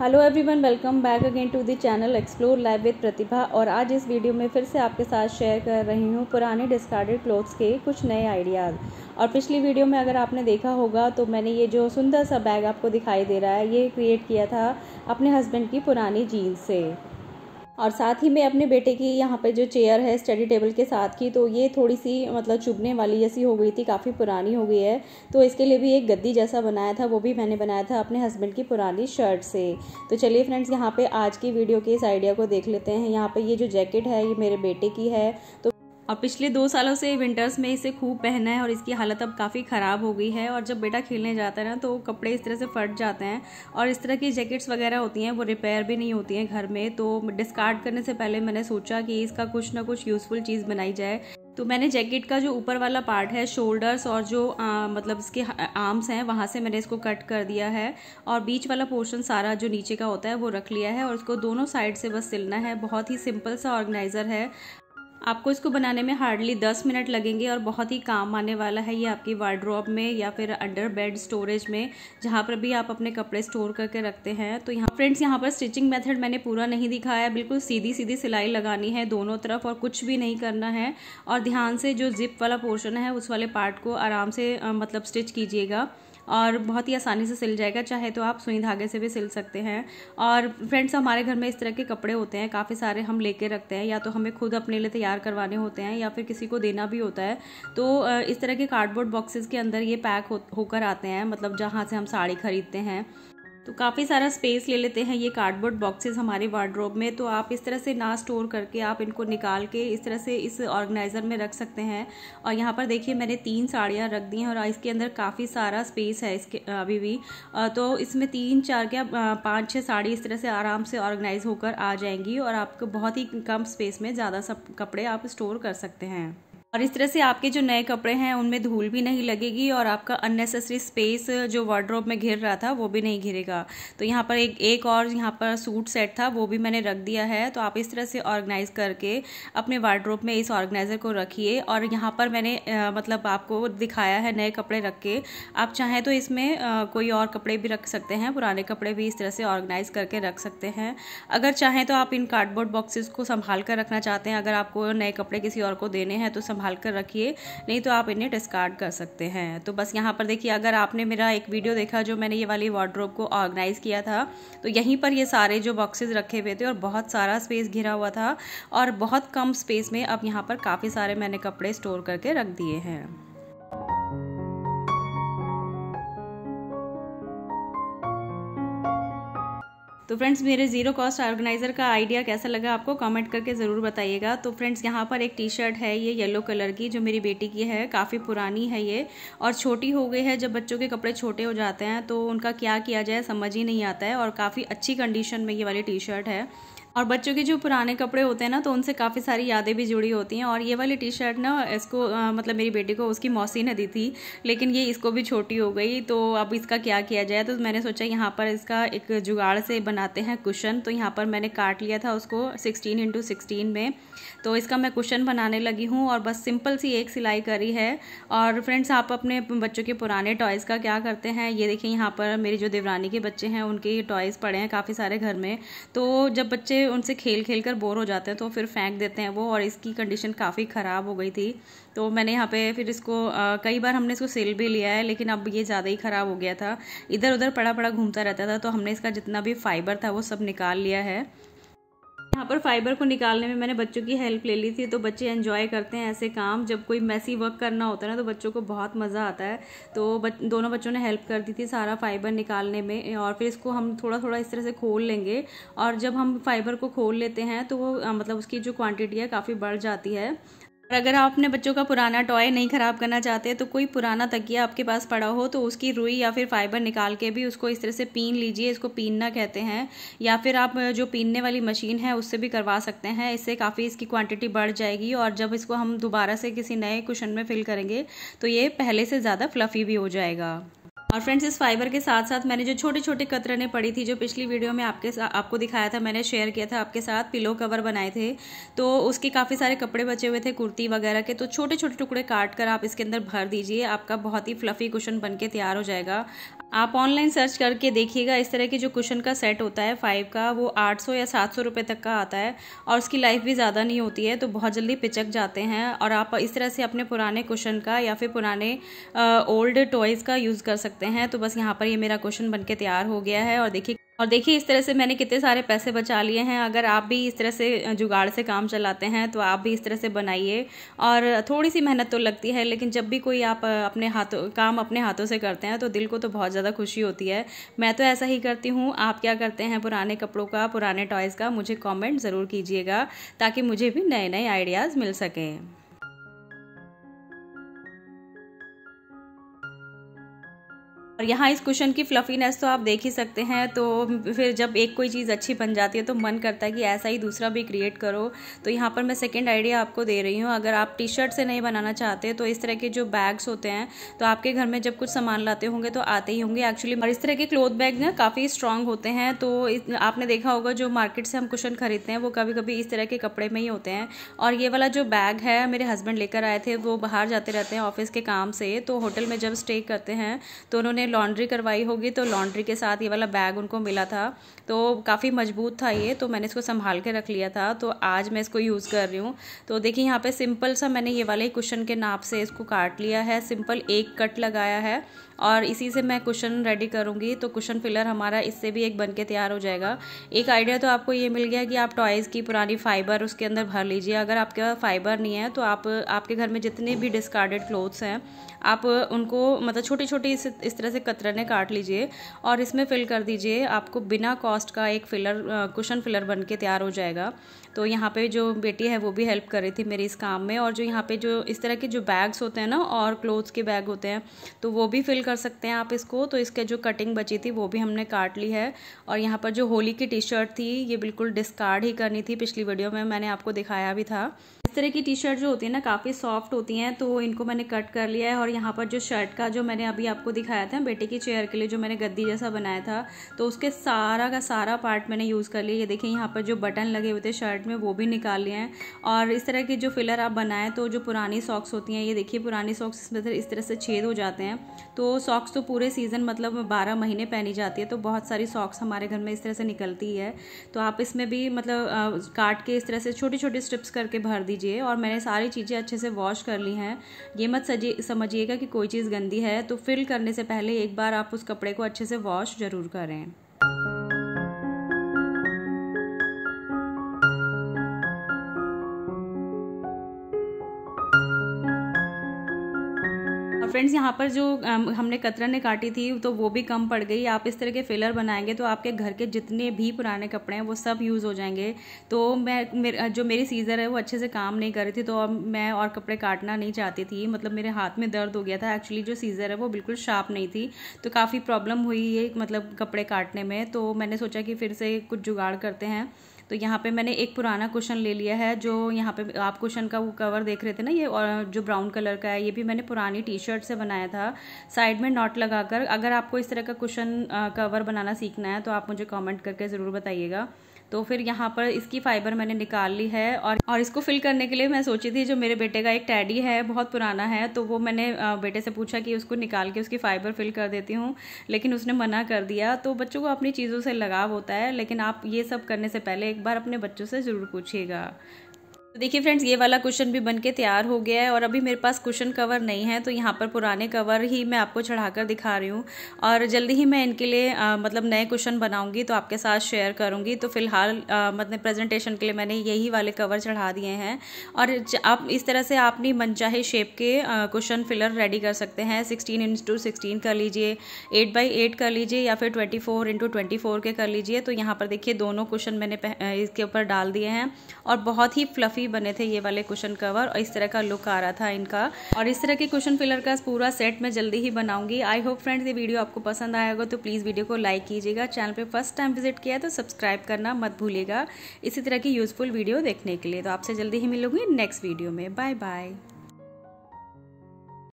hello everyone welcome back again to the channel explore live with Pratibha और आज इस video में फिर से आपके साथ शेयर कर रही हूँ पुराने डिस्कार्डेड क्लोथ्स के कुछ नए आइडियाज़ और पिछली वीडियो में अगर आपने देखा होगा तो मैंने ये जो सुंदर सा बैग आपको दिखाई दे रहा है ये क्रिएट किया था अपने हस्बैंड की पुरानी जीन्स से और साथ ही में अपने बेटे की यहाँ पे जो चेयर है स्टडी टेबल के साथ की तो ये थोड़ी सी मतलब चुभने वाली जैसी हो गई थी काफ़ी पुरानी हो गई है तो इसके लिए भी एक गद्दी जैसा बनाया था वो भी मैंने बनाया था अपने हस्बैंड की पुरानी शर्ट से तो चलिए फ्रेंड्स यहाँ पर आज की वीडियो के इस आइडिया को देख लेते हैं यहाँ पर ये जो जैकेट है ये मेरे बेटे की है तो और पिछले दो सालों से विंटर्स में इसे खूब पहना है और इसकी हालत अब काफ़ी ख़राब हो गई है और जब बेटा खेलने जाता है ना तो कपड़े इस तरह से फट जाते हैं और इस तरह की जैकेट्स वगैरह होती हैं वो रिपेयर भी नहीं होती हैं घर में तो डिस्कार्ड करने से पहले मैंने सोचा कि इसका कुछ ना कुछ यूज़फुल चीज़ बनाई जाए तो मैंने जैकेट का जो ऊपर वाला पार्ट है शोल्डर्स और जो आ, मतलब इसके आर्म्स हैं वहाँ से मैंने इसको कट कर दिया है और बीच वाला पोर्शन सारा जो नीचे का होता है वो रख लिया है और उसको दोनों साइड से बस सिलना है बहुत ही सिंपल सा ऑर्गेनाइज़र है आपको इसको बनाने में हार्डली दस मिनट लगेंगे और बहुत ही काम आने वाला है ये आपकी वार्ड्रॉप में या फिर अंडर बेड स्टोरेज में जहाँ पर भी आप अपने कपड़े स्टोर करके रखते हैं तो यहाँ फ्रेंड्स यहाँ पर स्टिचिंग मेथड मैंने पूरा नहीं दिखाया है बिल्कुल सीधी सीधी सिलाई लगानी है दोनों तरफ और कुछ भी नहीं करना है और ध्यान से जो जिप वाला पोर्शन है उस वाले पार्ट को आराम से मतलब स्टिच कीजिएगा और बहुत ही आसानी से सिल जाएगा चाहे तो आप सुई धागे से भी सिल सकते हैं और फ्रेंड्स हमारे घर में इस तरह के कपड़े होते हैं काफ़ी सारे हम लेके रखते हैं या तो हमें खुद अपने लिए तैयार करवाने होते हैं या फिर किसी को देना भी होता है तो इस तरह के कार्डबोर्ड बॉक्सेस के अंदर ये पैक होकर आते हैं मतलब जहाँ से हम साड़ी खरीदते हैं तो काफ़ी सारा स्पेस ले लेते हैं ये कार्डबोर्ड बॉक्सेस हमारे वार्ड्रोब में तो आप इस तरह से ना स्टोर करके आप इनको निकाल के इस तरह से इस ऑर्गेनाइज़र में रख सकते हैं और यहाँ पर देखिए मैंने तीन साड़ियाँ रख दी हैं और इसके अंदर काफ़ी सारा स्पेस है इसके अभी भी तो इसमें तीन चार क्या पाँच छः साड़ी इस तरह से आराम से ऑर्गेनाइज़ होकर आ जाएंगी और आपको बहुत ही कम स्पेस में ज़्यादा सब कपड़े आप स्टोर कर सकते हैं और इस तरह से आपके जो नए कपड़े हैं उनमें धूल भी नहीं लगेगी और आपका अननेसेसरी स्पेस जो वार्ड्रोब में घिर रहा था वो भी नहीं घिरेगा तो यहाँ पर एक एक और यहाँ पर सूट सेट था वो भी मैंने रख दिया है तो आप इस तरह से ऑर्गेनाइज़ करके अपने वार्ड्रोब में इस ऑर्गेनाइज़र को रखिए और यहाँ पर मैंने आ, मतलब आपको दिखाया है नए कपड़े रख के आप चाहें तो इसमें आ, कोई और कपड़े भी रख सकते हैं पुराने कपड़े भी इस तरह से ऑर्गेनाइज़ करके रख सकते हैं अगर चाहें तो आप इन कार्डबोर्ड बॉक्सेस को संभाल कर रखना चाहते हैं अगर आपको नए कपड़े किसी और को देने हैं तो संभाल कर रखिए नहीं तो आप इन्हें डिस्कार्ड कर सकते हैं तो बस यहाँ पर देखिए अगर आपने मेरा एक वीडियो देखा जो मैंने ये वाली वार्ड्रोब को ऑर्गेनाइज़ किया था तो यहीं पर ये सारे जो बॉक्सेज रखे हुए थे और बहुत सारा स्पेस घिरा हुआ था और बहुत कम स्पेस में अब यहाँ पर काफ़ी सारे मैंने कपड़े स्टोर करके रख दिए हैं तो फ्रेंड्स मेरे ज़ीरो कॉस्ट ऑर्गेनाइज़र का आइडिया कैसा लगा आपको कमेंट करके ज़रूर बताइएगा तो फ्रेंड्स यहाँ पर एक टी शर्ट है ये येलो कलर की जो मेरी बेटी की है काफ़ी पुरानी है ये और छोटी हो गई है जब बच्चों के कपड़े छोटे हो जाते हैं तो उनका क्या किया जाए समझ ही नहीं आता है और काफ़ी अच्छी कंडीशन में ये वाली टी शर्ट है और बच्चों के जो पुराने कपड़े होते हैं ना तो उनसे काफ़ी सारी यादें भी जुड़ी होती हैं और ये वाली टी शर्ट ना इसको आ, मतलब मेरी बेटी को उसकी मौसी ने दी थी लेकिन ये इसको भी छोटी हो गई तो अब इसका क्या किया जाए तो मैंने सोचा यहाँ पर इसका एक जुगाड़ से बनाते हैं कुशन तो यहाँ पर मैंने काट लिया था उसको सिक्सटीन इंटू सिक्सटीन में तो इसका मैं कुशन बनाने लगी हूँ और बस सिंपल सी एक सिलाई करी है और फ्रेंड्स आप अपने बच्चों के पुराने टॉयज़ का क्या करते हैं ये देखिए यहाँ पर मेरी जो देवरानी के बच्चे हैं उनके टॉयज़ पड़े हैं काफ़ी सारे घर में तो जब बच्चे उनसे खेल खेल कर बोर हो जाते हैं तो फिर फेंक देते हैं वो और इसकी कंडीशन काफ़ी ख़राब हो गई थी तो मैंने यहाँ पे फिर इसको आ, कई बार हमने इसको सेल भी लिया है लेकिन अब ये ज़्यादा ही ख़राब हो गया था इधर उधर पड़ा पड़ा घूमता रहता था तो हमने इसका जितना भी फाइबर था वो सब निकाल लिया है यहाँ पर फाइबर को निकालने में मैंने बच्चों की हेल्प ले ली थी तो बच्चे एंजॉय करते हैं ऐसे काम जब कोई मैसी वर्क करना होता है ना तो बच्चों को बहुत मज़ा आता है तो बच, दोनों बच्चों ने हेल्प कर दी थी सारा फाइबर निकालने में और फिर इसको हम थोड़ा थोड़ा इस तरह से खोल लेंगे और जब हम फाइबर को खोल लेते हैं तो वो मतलब उसकी जो क्वान्टिटी है काफ़ी बढ़ जाती है और अगर आप अपने बच्चों का पुराना टॉय नहीं ख़राब करना चाहते तो कोई पुराना तकिया आपके पास पड़ा हो तो उसकी रुई या फिर फाइबर निकाल के भी उसको इस तरह से पीन लीजिए इसको पीनना कहते हैं या फिर आप जो पीनने वाली मशीन है उससे भी करवा सकते हैं इससे काफ़ी इसकी क्वांटिटी बढ़ जाएगी और जब इसको हम दोबारा से किसी नए क्वेश्चन में फिल करेंगे तो ये पहले से ज़्यादा फ्लफ़ी भी हो जाएगा और फ्रेंड्स इस फाइबर के साथ साथ मैंने जो छोटे छोटे कतरने पड़ी थी जो पिछली वीडियो में आपके आपको दिखाया था मैंने शेयर किया था आपके साथ पिलो कवर बनाए थे तो उसके काफ़ी सारे कपड़े बचे हुए थे कुर्ती वगैरह के तो छोटे छोटे टुकड़े काट कर आप इसके अंदर भर दीजिए आपका बहुत ही फ्लफ़ी कुशन बन के तैयार हो जाएगा आप ऑनलाइन सर्च करके देखिएगा इस तरह के जो कुशन का सेट होता है फाइव का वो आठ सौ या सात सौ रुपये तक का आता है और उसकी लाइफ भी ज़्यादा नहीं होती है तो बहुत जल्दी पिचक जाते हैं और आप इस तरह से अपने पुराने कुशन का या फिर पुराने ओल्ड टॉयज़ का यूज़ कर सकते सकते हैं तो बस यहाँ पर ये मेरा क्वेश्चन बनके तैयार हो गया है और देखिए और देखिए इस तरह से मैंने कितने सारे पैसे बचा लिए हैं अगर आप भी इस तरह से जुगाड़ से काम चलाते हैं तो आप भी इस तरह से बनाइए और थोड़ी सी मेहनत तो लगती है लेकिन जब भी कोई आप अपने हाथों काम अपने हाथों से करते हैं तो दिल को तो बहुत ज़्यादा खुशी होती है मैं तो ऐसा ही करती हूँ आप क्या करते हैं पुराने कपड़ों का पुराने टॉयज़ का मुझे कॉमेंट ज़रूर कीजिएगा ताकि मुझे भी नए नए आइडियाज़ मिल सकें और यहाँ इस कुशन की फ्लफीनेस तो आप देख ही सकते हैं तो फिर जब एक कोई चीज़ अच्छी बन जाती है तो मन करता है कि ऐसा ही दूसरा भी क्रिएट करो तो यहाँ पर मैं सेकेंड आइडिया आपको दे रही हूँ अगर आप टी शर्ट से नहीं बनाना चाहते तो इस तरह के जो बैग्स होते हैं तो आपके घर में जब कुछ सामान लाते होंगे तो आते ही होंगे एक्चुअली और इस तरह के क्लोथ बैग ना काफ़ी स्ट्रांग होते हैं तो आपने देखा होगा जो मार्केट से हम कुशन खरीदते हैं वो कभी कभी इस तरह के कपड़े में ही होते हैं और ये वाला जो बैग है मेरे हस्बैंड लेकर आए थे वो बाहर जाते रहते हैं ऑफिस के काम से तो होटल में जब स्टे करते हैं तो उन्होंने लॉन्ड्री करवाई होगी तो लॉन्ड्री के साथ ये वाला बैग उनको मिला था तो काफ़ी मजबूत था ये तो मैंने इसको संभाल के रख लिया था तो आज मैं इसको यूज़ कर रही हूँ तो देखिए यहाँ पे सिंपल सा मैंने ये वाले क्वेश्चन के नाप से इसको काट लिया है सिंपल एक कट लगाया है और इसी से मैं कुशन रेडी करूँगी तो कुशन फिलर हमारा इससे भी एक बन के तैयार हो जाएगा एक आइडिया तो आपको ये मिल गया कि आप टॉयज़ की पुरानी फ़ाइबर उसके अंदर भर लीजिए अगर आपके पास फ़ाइबर नहीं है तो आप आपके घर में जितने भी डिस्कार्डेड क्लोथ्स हैं आप उनको मतलब छोटी छोटी इस, इस तरह से कतरने काट लीजिए और इसमें फिल कर दीजिए आपको बिना कॉस्ट का एक फिलर कुशन फिलर बन के तैयार हो जाएगा तो यहाँ पे जो बेटी है वो भी हेल्प कर रही थी मेरे इस काम में और जो यहाँ पे जो इस तरह के जो बैग्स होते हैं ना और क्लोथ्स के बैग होते हैं तो वो भी फिल कर सकते हैं आप इसको तो इसके जो कटिंग बची थी वो भी हमने काट ली है और यहाँ पर जो होली की टी शर्ट थी ये बिल्कुल डिस्कार्ड ही करनी थी पिछली वीडियो में मैंने आपको दिखाया भी था इस तरह की टी शर्ट जो होती है ना काफ़ी सॉफ्ट होती हैं तो इनको मैंने कट कर लिया है और यहाँ पर जो शर्ट का जो मैंने अभी आपको दिखाया था बेटे की चेयर के लिए जो मैंने गद्दी जैसा बनाया था तो उसके सारा का सारा पार्ट मैंने यूज़ कर लिया ये देखिए यहाँ पर जो बटन लगे हुए थे शर्ट में वो भी निकाल लिए हैं और इस तरह के जो फिलर आप बनाएं तो जो पुरानी सॉक्स होती हैं ये देखिए पुरानी सॉक्स इसमें इस तरह से छेद हो जाते हैं तो सॉक्स तो पूरे सीज़न मतलब बारह महीने पहनी जाती है तो बहुत सारी सॉक्स हमारे घर में इस तरह से निकलती है तो आप इसमें भी मतलब काट के इस तरह से छोटी छोटी स्ट्रिप्स करके भर दीजिए और मैंने सारी चीज़ें अच्छे से वॉश कर ली हैं ये मत समझिएगा कि कोई चीज़ गंदी है तो फिल करने से पहले एक बार आप उस कपड़े को अच्छे से वॉश ज़रूर करें फ्रेंड्स यहाँ पर जो हमने ने काटी थी तो वो भी कम पड़ गई आप इस तरह के फिलर बनाएंगे तो आपके घर के जितने भी पुराने कपड़े हैं वो सब यूज़ हो जाएंगे तो मैं मेरे, जो मेरी सीज़र है वो अच्छे से काम नहीं कर रही थी तो अब मैं और कपड़े काटना नहीं चाहती थी मतलब मेरे हाथ में दर्द हो गया था एक्चुअली जो सीज़र है वो बिल्कुल शार्प नहीं थी तो काफ़ी प्रॉब्लम हुई है मतलब कपड़े काटने में तो मैंने सोचा कि फिर से कुछ जुगाड़ करते हैं तो यहाँ पे मैंने एक पुराना क्वेश्चन ले लिया है जो यहाँ पे आप क्वेश्चन का वो कवर देख रहे थे ना ये और जो ब्राउन कलर का है ये भी मैंने पुरानी टी शर्ट से बनाया था साइड में नॉट लगाकर अगर आपको इस तरह का क्वेश्चन कवर बनाना सीखना है तो आप मुझे कमेंट करके ज़रूर बताइएगा तो फिर यहाँ पर इसकी फ़ाइबर मैंने निकाल ली है और और इसको फिल करने के लिए मैं सोची थी जो मेरे बेटे का एक टैडी है बहुत पुराना है तो वो मैंने बेटे से पूछा कि उसको निकाल के उसकी फ़ाइबर फिल कर देती हूँ लेकिन उसने मना कर दिया तो बच्चों को अपनी चीज़ों से लगाव होता है लेकिन आप ये सब करने से पहले एक बार अपने बच्चों से ज़रूर पूछिएगा तो देखिए फ्रेंड्स ये वाला क्वेश्चन भी बनके तैयार हो गया है और अभी मेरे पास क्वेश्चन कवर नहीं है तो यहाँ पर पुराने कवर ही मैं आपको चढ़ाकर दिखा रही हूँ और जल्दी ही मैं इनके लिए आ, मतलब नए क्वेश्चन बनाऊँगी तो आपके साथ शेयर करूँगी तो फिलहाल मतलब प्रेजेंटेशन के लिए मैंने यही वाले कवर चढ़ा दिए हैं और आप इस तरह से आप अपनी मनचाहे शेप के क्वेश्चन फिलर रेडी कर सकते हैं सिक्सटीन इंटू सिक्सटीन कर लीजिए एट बाई एट कर लीजिए या फिर twenty four into twenty four के कर लीजिए तो यहाँ पर देखिए दोनों क्वेश्चन मैंने इसके ऊपर डाल दिए हैं और बहुत ही फ्लफ़ी ही बने थे ये वाले क्वेश्चन कवर और इस तरह का लुक आ रहा था इनका और इस तरह के क्वेश्चन फिलर का पूरा सेट मैं जल्दी ही बनाऊंगी आई होप फ्रेंड्स ये वीडियो आपको पसंद आएगा तो प्लीज़ वीडियो को लाइक कीजिएगा चैनल पर फर्स्ट टाइम विजिट किया तो सब्सक्राइब करना मत भूलेगा इसी तरह की यूजफुल वीडियो देखने के लिए तो आपसे जल्दी ही मिलूंगी नेक्स्ट वीडियो में बाय बाय